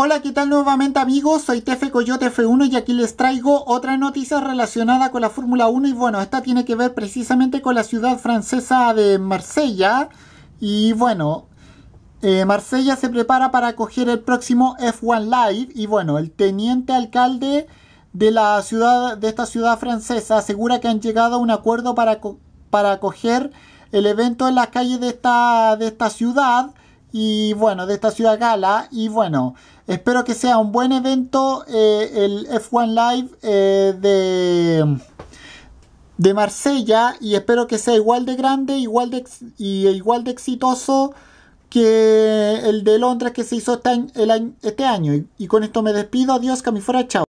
Hola, ¿qué tal nuevamente amigos? Soy Tefe Coyote F1 y aquí les traigo otra noticia relacionada con la Fórmula 1 y bueno, esta tiene que ver precisamente con la ciudad francesa de Marsella y bueno, eh, Marsella se prepara para acoger el próximo F1 Live y bueno, el teniente alcalde de la ciudad de esta ciudad francesa asegura que han llegado a un acuerdo para, para acoger el evento en las calles de esta, de esta ciudad y bueno, de esta ciudad gala. Y bueno, espero que sea un buen evento eh, el F1 Live eh, de, de Marsella y espero que sea igual de grande, igual de, y, igual de exitoso que el de Londres que se hizo este año. año. Y, con esto me despido. Adiós, que me fuera, chao.